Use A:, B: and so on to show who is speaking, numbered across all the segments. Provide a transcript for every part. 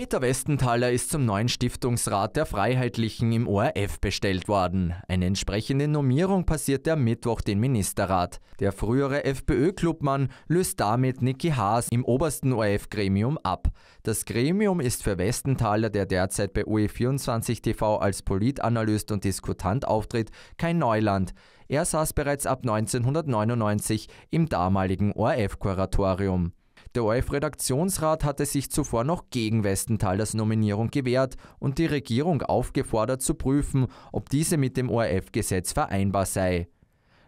A: Peter Westenthaler ist zum neuen Stiftungsrat der Freiheitlichen im ORF bestellt worden. Eine entsprechende Normierung passierte am Mittwoch den Ministerrat. Der frühere FPÖ-Clubmann löst damit Niki Haas im obersten ORF-Gremium ab. Das Gremium ist für Westenthaler, der derzeit bei UE24 TV als Politanalyst und Diskutant auftritt, kein Neuland. Er saß bereits ab 1999 im damaligen ORF-Kuratorium. Der ORF-Redaktionsrat hatte sich zuvor noch gegen Westenthalers Nominierung gewehrt und die Regierung aufgefordert zu prüfen, ob diese mit dem ORF-Gesetz vereinbar sei.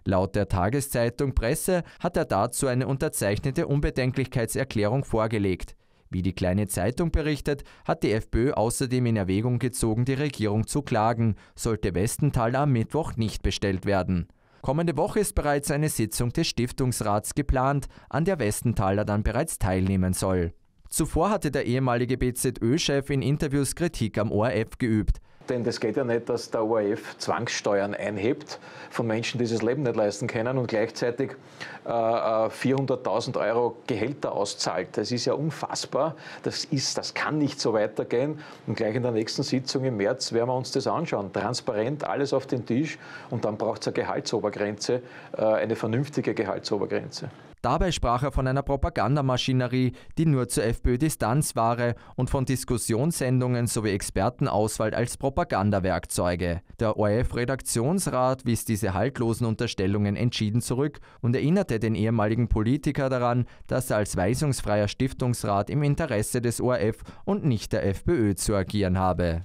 A: Laut der Tageszeitung Presse hat er dazu eine unterzeichnete Unbedenklichkeitserklärung vorgelegt. Wie die kleine Zeitung berichtet, hat die FPÖ außerdem in Erwägung gezogen, die Regierung zu klagen, sollte Westenthaler am Mittwoch nicht bestellt werden. Kommende Woche ist bereits eine Sitzung des Stiftungsrats geplant, an der Westenthaler dann bereits teilnehmen soll. Zuvor hatte der ehemalige BZÖ-Chef in Interviews Kritik am ORF geübt.
B: Denn das geht ja nicht, dass der ORF Zwangssteuern einhebt von Menschen, die das Leben nicht leisten können und gleichzeitig äh, 400.000 äh, Euro Gehälter auszahlt. Das ist ja unfassbar. Das, ist, das kann nicht so weitergehen. Und gleich in der nächsten Sitzung im März werden wir uns das anschauen. Transparent, alles auf den Tisch. Und dann braucht es eine Gehaltsobergrenze, äh, eine vernünftige Gehaltsobergrenze.
A: Dabei sprach er von einer Propagandamaschinerie, die nur zur FPÖ Distanz wahre und von Diskussionssendungen sowie Expertenauswahl als Propagandawerkzeuge. Der ORF-Redaktionsrat wies diese haltlosen Unterstellungen entschieden zurück und erinnerte den ehemaligen Politiker daran, dass er als weisungsfreier Stiftungsrat im Interesse des ORF und nicht der FPÖ zu agieren habe.